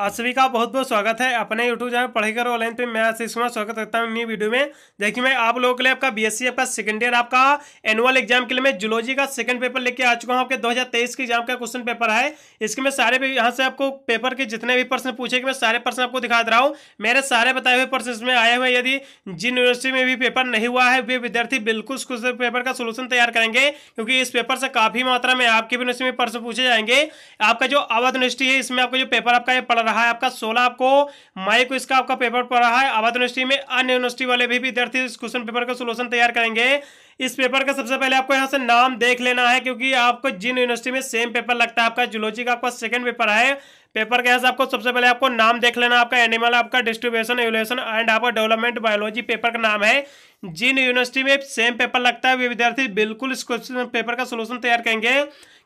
आप सभी का बहुत बहुत स्वागत है अपने यूट्यूब चैनल पढ़कर ऑनलाइन पे मैं कुमार स्वागत करता हूँ न्यू वीडियो में देखिए मैं आप लोगों के लिए आपका बीएससी आपका सेकंड ईयर आपका एनुअल एग्जाम के लिए मैं जुलॉजी का सेकंड पेपर लेके आ चुका हूँ आपके 2023 के एग्जाम का क्वेश्चन पेपर है इसके मैं सारे यहाँ से आपको पेपर के जितने भी प्रश्न पूछेगी मैं सारे प्रश्न आपको दिखा दे रहा हूँ मेरे सारे बताए हुए प्रश्न इसमें आए हुए यदि जिन यूनिवर्सिटी में भी पेपर नहीं हुआ है वे विद्यार्थी बिल्कुल खुद पेपर का सोल्यूशन तैयार करेंगे क्योंकि इस पेपर से काफी मात्रा में आपके यूनिवर्सिटी में प्रश्न पूछे जाएंगे आपका जो अवध यूनिवर्सिटी है इसमें आपका जो पेपर आपका पढ़ रहा है आपका सोलह आपको मई को इसका आपका पेपर पड़ रहा है अवध यूनिवर्सिटी में अन्य यूनिवर्सिटी वाले भी विद्यार्थी इस क्वेश्चन पेपर का सोल्यूशन तैयार करेंगे इस पेपर का सबसे पहले आपको यहाँ से नाम देख लेना है क्योंकि आपको जिन यूनिवर्सिटी में सेम पेपर लगता है आपका जूलॉजी का आपका सेकंड पेपर है पेपर के यहाँ से आपको सबसे पहले आपको नाम देख लेना आपका एनिमल आपका डिस्ट्रीब्यूशन एवोल्यूशन एंड आपका डेवलपमेंट बायोलॉजी पेपर का नाम है जिन यूनिवर्सिटी में सेम पेपर लगता है वे विद्यार्थी बिल्कुल इस क्वेश्चन पेपर का सोल्यूशन तैयार करेंगे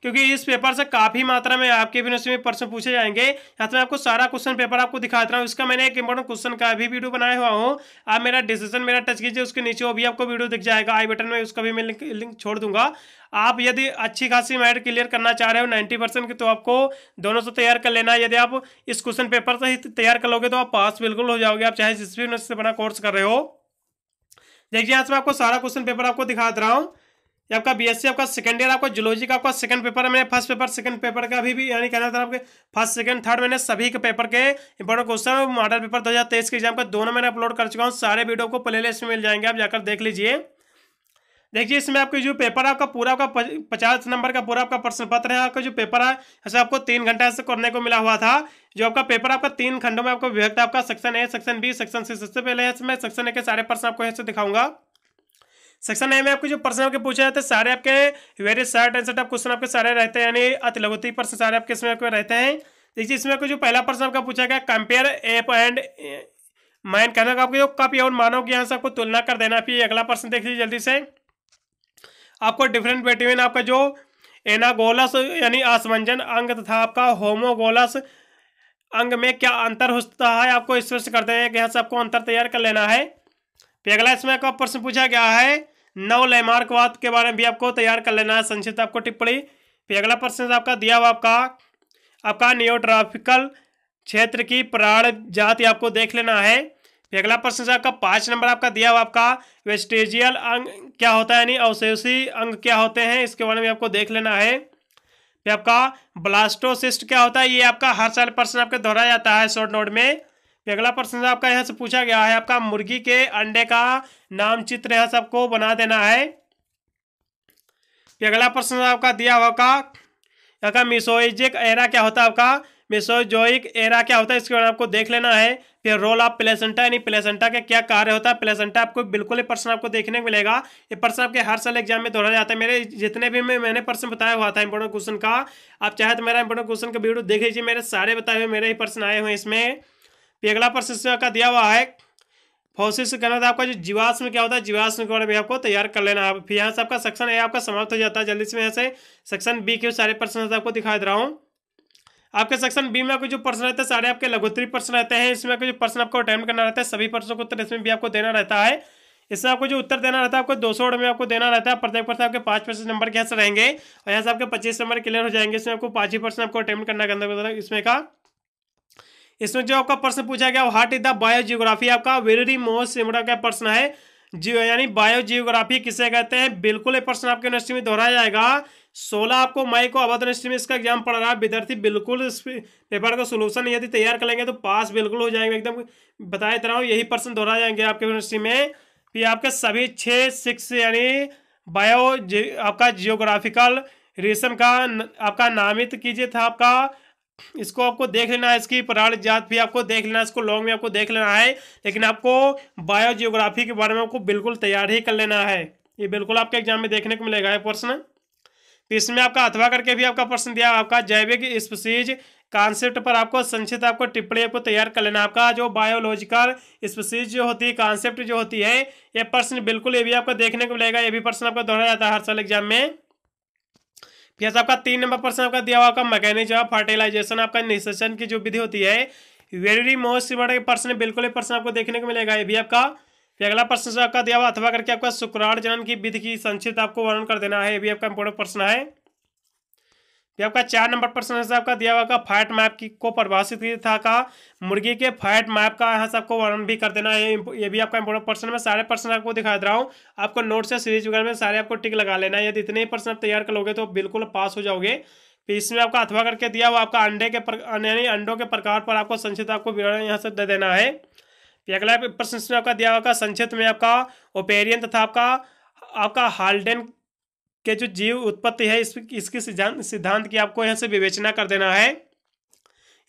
क्योंकि इस पेपर से काफ़ी मात्रा में आपके यूनिवर्सिटी में प्रश्न पूछे जाएंगे यहाँ तो मैं आपको सारा क्वेश्चन पेपर आपको दिखाता हूँ इसका मैंने एक इंपॉर्टेंट क्वेश्चन का भी वीडियो बनाया हुआ हूँ आप मेरा डिसीजन मेरा टच कीजिए उसके नीचे वो भी आपको वीडियो दिख जाएगा आई बटन में उसका भी मैं लिंक, लिंक छोड़ दूंगा आप यदि अच्छी खासी मैट क्लियर करना चाह रहे हो नाइन्टी परसेंट की तो आपको दोनों से तैयार कर लेना यदि आप इस क्वेश्चन पेपर से ही तैयार कर लोगे तो आप पास बिल्कुल हो जाओगे आप चाहे जिस भी यूनिवर्सिटी से बना कोर्स कर रहे हो देखिए यहाँ से मैं आपको सारा क्वेश्चन पेपर आपको दिखा रहा हूँ ये आपका बीएससी आपका सेकंड ईयर आपका जूलॉजी का आपका सेकंड पेपर है मैंने फर्स्ट पेपर सेकंड पेपर का अभी भी यानी कहना था आपके फर्स्ट सेकंड थर्ड मैंने सभी के पेपर के इंपॉर्टेंट क्वेश्चन मॉडल पेपर 2023 के एग्जाम का दोनों मैंने अपलोड कर चुका हूँ सारे वीडियो को प्ले लिस्ट में मिल जाएंगे आप जाकर देख लीजिए देखिए इसमें आपके जो पेपर आपका पूरा आपका पचास नंबर का पूरा आपका प्रश्न पत्र है आपका जो पेपर है ऐसे आपको तीन घंटा से करने को मिला हुआ था जो आपका पेपर आपका तीन खंडों में आपको विभक्त आपका section A section B section C सबसे पहले इसमें सेक्शन ए के सारे प्रश्न आपको ऐसे दिखाऊंगा सेक्शन नाइन में आपके जो प्रश्न आपके पूछे जाते हैं सारे आपके very short answer type question आपके सारे रहते हैं यानी अति लघुती प्रश्न सारे आपके इसमें आपके रहते हैं देखिए इसमें आपको जो पहला प्रश्न आपका पूछा गया कंपेयर एप एंड माइन कहना आपको जो कप और मानव के यहाँ से आपको तुलना कर देना फिर अगला प्रश्न देख लीजिए जल्दी से आपको डिफरेंट बिटवीन आपका जो एनागोलस यानी आसमंजन अंग तथा आपका होमोगोलस अंग में क्या अंतर होता है आपको स्पष्ट करते हैं यहाँ से आपको अंतर तैयार कर लेना है फिर अगला इसमें आपका प्रश्न पूछा गया है नौ लैमार्कवाद के बारे में भी आपको तैयार कर लेना है संक्षिप्त आपको टिप्पणी फिर अगला प्रश्न आपका दिया हुआ आपका आपका नियोट्राफिकल क्षेत्र की प्राण जाति आपको देख लेना है फिर अगला प्रश्न आपका पाँच नंबर आपका दिया हुआ आपका वेस्टेजियल अंग क्या होता है यानी अवशेषी अंग क्या होते हैं इसके बारे में आपको देख लेना है फिर आपका ब्लास्टोसिस्ट क्या होता है ये आपका हर साल प्रश्न आपके दोहराया जाता है शॉर्ट नोट में अगला प्रश्न आपका यहाँ से पूछा गया है आपका मुर्गी के अंडे का नाम चित्र यहाँ सबको बना देना है अगला प्रश्न आपका दिया होगा आपका मिसोइजिक एरा क्या होता है आपका मिसोजोइक एरा क्या होता है इसके बारे में आपको देख लेना है फिर रोल ऑफ प्लेसेंटा यानी प्लेसेंटा का क्या कार्य होता है प्लेसेंटा आपको बिल्कुल ही प्रश्न आपको देखने को मिलेगा ये प्रश्न आपके हर साल एग्जाम में दोहराया जाता है मेरे जितने भी मैं मैंने प्रश्न बताया हुआ था इंपोर्टेंट क्वेश्चन का आप चाहे तो मेरा इंपोर्टेंट क्वेश्चन का वीडियो देख लीजिए मेरे सारे बताए हुए मेरे ही प्रश्न आए हुए इसमें तो अगला प्रश्न इसमें दिया हुआ है फोसिस के करना आपका जो जीवाश्म क्या होता है जीवाश्म के बारे में आपको तैयार कर लेना है फिर यहाँ से आपका सेक्शन ए आपका समाप्त हो जाता है जल्दी से यहाँ से सेक्शन बी के सारे प्रश्न आपको दिखा दे रहा हूँ आपके सेक्शन बी में आपको जो प्रश्न रहते हैं सारे आपके लघुत्री प्रश्न रहते हैं इसमें जो प्रश्न आपको अटेम्प्ट करना रहता है सभी प्रश्नों को उत्तर इसमें भी आपको देना रहता है इसमें आपको जो उत्तर देना रहता है आपको दो सौ में आपको देना रहता है प्रत्येक प्रश्न आपके पाँच प्रश्न नंबर के यहाँ से रहेंगे और यहाँ से आपके पच्चीस नंबर क्लियर हो जाएंगे इसमें आपको पाँच ही प्रश्न आपको अटैम्प्ट करना इसमें का इसमें जो आपका प्रश्न पूछा गया हार्ट इज द बायोजियोग्राफी आपका वेरी मोस्ट इम्पोर्टेंट का प्रश्न है जियो यानी बायोजियोग्राफी किसे कहते हैं बिल्कुल ये प्रश्न आपके यूनिवर्सिटी में दोहराया जाएगा सोलह आपको मई को अवध यूनिवर्सिटी में इसका एग्जाम पड़ रहा है विद्यार्थी बिल्कुल इस पेपर का सोल्यूशन यदि तैयार कर लेंगे तो पास बिल्कुल हो जाएंगे एकदम बताए तरह यही प्रश्न दोहराए जाएंगे आपके यूनिवर्सिटी में फिर आपके सभी छः सिक्स यानी बायो आपका जियोग्राफिकल रेशम का न, आपका नामित कीजिए था आपका इसको आपको देख लेना है इसकी प्राण जात भी आपको देख लेना है इसको लॉन्ग में आपको देख लेना है लेकिन आपको बायोजियोग्राफी के बारे में आपको बिल्कुल तैयार ही कर लेना है ये बिल्कुल आपके एग्जाम में देखने को मिलेगा ये प्रश्न तो इसमें आपका अथवा करके भी आपका प्रश्न दिया आपका जैविक स्पीसीज कॉन्सेप्ट पर आपको संक्षिप्त आपको टिप्पणी आपको तैयार कर लेना आपका जो बायोलॉजिकल स्पीसीज जो होती है कॉन्सेप्ट जो होती है ये प्रश्न बिल्कुल ये भी आपको देखने को मिलेगा ये भी प्रश्न आपको दोहराया जाता है हर साल एग्जाम में फिर आपका तीन नंबर प्रश्न आपका दिया हुआ आपका मैकेनिज्म ऑफ फर्टिलाइजेशन आपका निशेषण की जो विधि होती है वेरी मोस्ट इंपॉर्टेंट प्रश्न बिल्कुल प्रश्न आपको देखने को मिलेगा ये भी आपका फिर अगला प्रश्न आपका दिया हुआ अथवा करके आपका शुक्राण जनन की विधि की संक्षिप्त आपको वर्णन कर देना है ये भी आपका इंपोर्टेंट प्रश्न है तो आपका चार नंबर प्रश्न है आपका दिया हुआ का फैट मैप की को परिभाषित था का मुर्गी के फाइट मैप का यहाँ सबको वर्णन भी कर देना है ये भी आपका इंपोर्टेंट प्रश्न में सारे प्रश्न आपको दिखा दे रहा हूँ आपको नोट्स या सीरीज वगैरह में सारे आपको टिक लगा लेना है यदि इतने ही प्रश्न आप तैयार कर लोगे तो बिल्कुल पास हो जाओगे फिर तो इसमें आपका अथवा करके दिया हुआ आपका अंडे के यानी अंडों के प्रकार पर आपको संक्षिप्त आपको विवरण यहाँ से दे देना है फिर तो अगला प्रश्न में आपका दिया हुआ संक्षिप्त में आपका ओपेरियन तथा आपका आपका हाल्डेन के जो जीव उत्पत्ति है इस, इसके सिद्धांत सिद्धांत की आपको यहाँ से विवेचना कर देना है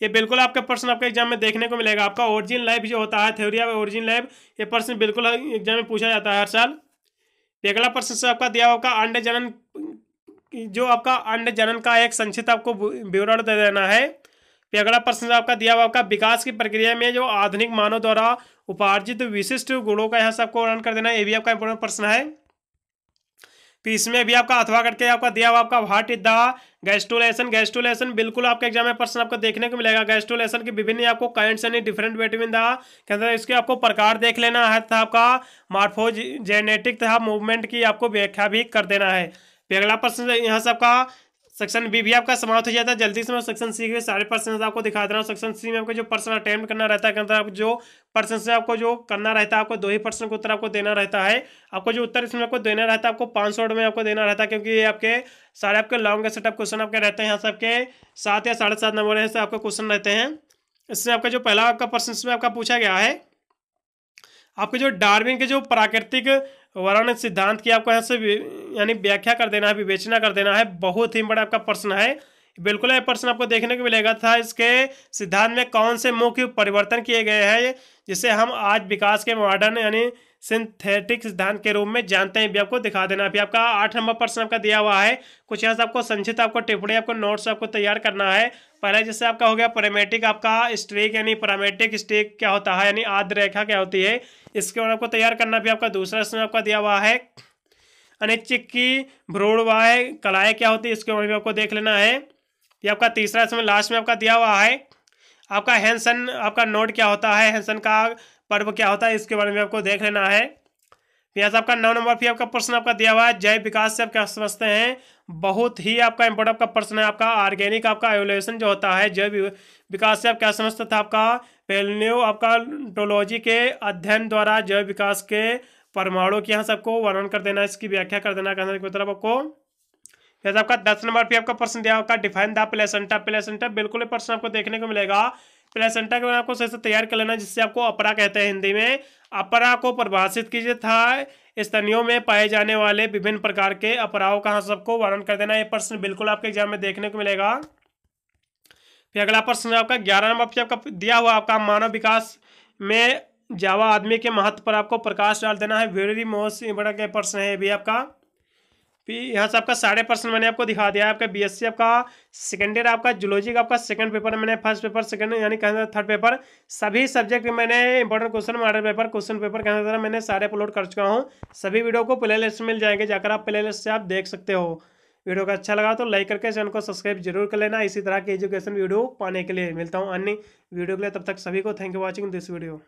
ये बिल्कुल आपका प्रश्न आपके एग्जाम में देखने को मिलेगा आपका ओरिजिन लाइफ जो होता है थ्योरी ऑफ ओरिजिन लाइफ ये प्रश्न बिल्कुल एग्जाम में पूछा जाता है हर साल अगला प्रश्न से आपका दिया आपका अंड जनन जो आपका अंड जनन का एक संक्षिप्त आपको विवरण दे देना है अगला प्रश्न आपका दिया हुआ आपका विकास की प्रक्रिया में जो आधुनिक मानव द्वारा उपार्जित विशिष्ट गुणों का यहाँ से आपको वर्णन कर देना है ये भी आपका इंपोर्टेंट प्रश्न है पीस तो में भी आपका अथवा करके आपका दिया हुआ आपका what is the gastrulation gastrulation बिल्कुल आपके एग्जाम में प्रश्न आपको देखने को मिलेगा गैस्ट्रोलेशन के विभिन्न आपको काइंड्स यानी डिफरेंट बिटवीन द कहते हैं इसके आपको प्रकार देख लेना है तथा आपका मार्फोजेनेटिक तथा मूवमेंट की आपको व्याख्या भी कर देना है अगला प्रश्न यहाँ से आपका सेक्शन बी भी आपका समाप्त हो जाता है जल्दी से मैं सेक्शन सी के सारे पर्सन आपको दिखा दे रहा हूँ सेक्शन सी में आपको जो पर्सन अटेम्प्ट करना रहता है आप जो पर्सन से आपको जो करना रहता है आपको दो ही पर्सन का उत्तर आपको देना रहता है आपको जो उत्तर इसमें आपको देना रहता है आपको पाँच सौ में आपको देना रहता है क्योंकि ये आपके सारे आपके लॉन्ग सेटअप क्वेश्चन आपके रहते हैं यहाँ से आपके सात या साढ़े सात नंबर से आपके क्वेश्चन रहते हैं इसमें आपका जो पहला आपका पर्सन इसमें आपका पूछा गया है आपके जो डार्विन के जो प्राकृतिक वर्ण सिद्धांत की आपको यहाँ से यानी व्याख्या कर देना है विवेचना कर देना है बहुत ही बड़ा आपका प्रश्न है बिल्कुल यह प्रश्न आपको देखने को मिलेगा था इसके सिद्धांत में कौन से मुख्य परिवर्तन किए गए हैं जिसे हम आज विकास के मॉडर्न यानी सिंथेटिक सिद्धांत के रूप में जानते हैं भी आपको दिखा देना अभी आपका आठ नंबर प्रश्न आपका दिया हुआ है कुछ यहाँ से आपको संचित आपको टिप्पणी आपको नोट्स आपको तैयार करना है पहले जैसे आपका हो गया पैरामेटिक आपका स्ट्रिक यानी पैरामेटिक स्ट्रिक क्या होता है यानी आद्र रेखा क्या होती है इसके बाद आपको तैयार करना भी आपका दूसरा प्रश्न आपका दिया हुआ है अनिच्छिक की भ्रूणवाय कलाएँ क्या होती है इसके बारे में आपको देख लेना है ये आपका तीसरा इसमें लास्ट में आपका दिया हुआ है आपका हैंसन आपका नोट क्या होता है हैंसन का पर्व क्या होता है इसके बारे में आपको देख लेना है यहाँ से आपका नौ नंबर फिर आपका प्रश्न आपका दिया हुआ है जैव विकास से आप क्या समझते हैं बहुत ही आपका इंपॉर्टेंट आपका प्रश्न है आपका ऑर्गेनिक आपका एवोल्यूशन जो होता है जैव विकास से आप क्या समझते थे आपका पेलन्यू आपका टोलॉजी के अध्ययन द्वारा जैव विकास के परमाणु के यहाँ सबको वर्णन कर देना इसकी व्याख्या कर देना कहना मतलब आपको जैसे आपका दस नंबर पे आपका प्रश्न दिया होगा डिफाइन द प्लेसेंटा प्लेसेंटा बिल्कुल ही प्रश्न आपको देखने को मिलेगा प्लेसेंटा के बारे में आपको सही से तैयार कर लेना जिससे आपको अपरा कहते हैं हिंदी में अपरा को परिभाषित कीजिए था स्तनियों में पाए जाने वाले विभिन्न प्रकार के अपराओं का सबको वर्णन कर देना ये प्रश्न बिल्कुल आपके एग्जाम में देखने को मिलेगा फिर अगला प्रश्न आपका ग्यारह नंबर पे आपका दिया हुआ आपका मानव विकास में जावा आदमी के महत्व पर आपको प्रकाश डाल देना है वेरी मोस्ट बड़ा प्रश्न है ये भी आपका फिर यहाँ से आपका साढ़े परसेंट मैंने आपको दिखा दिया आपका बी एस आपका सेकेंड ईयर आपका जुलॉजी का आपका सेकंड पेपर मैंने फर्स्ट पेपर सेकंड यानी कहना थर्ड पेपर सभी सब्जेक्ट मैंने important question model paper question paper कहना था मैंने सारे अपलोड कर चुका हूँ सभी वीडियो को प्ले लिस्ट मिल जाएंगे जाकर आप प्ले लिस्ट से आप देख सकते हो वीडियो का अच्छा लगा तो लाइक करके चैनल को सब्सक्राइब जरूर कर लेना इसी तरह की एजुकेशन वीडियो पाने के लिए मिलता हूँ अन्य वीडियो के लिए तब तक सभी को thank you watching this video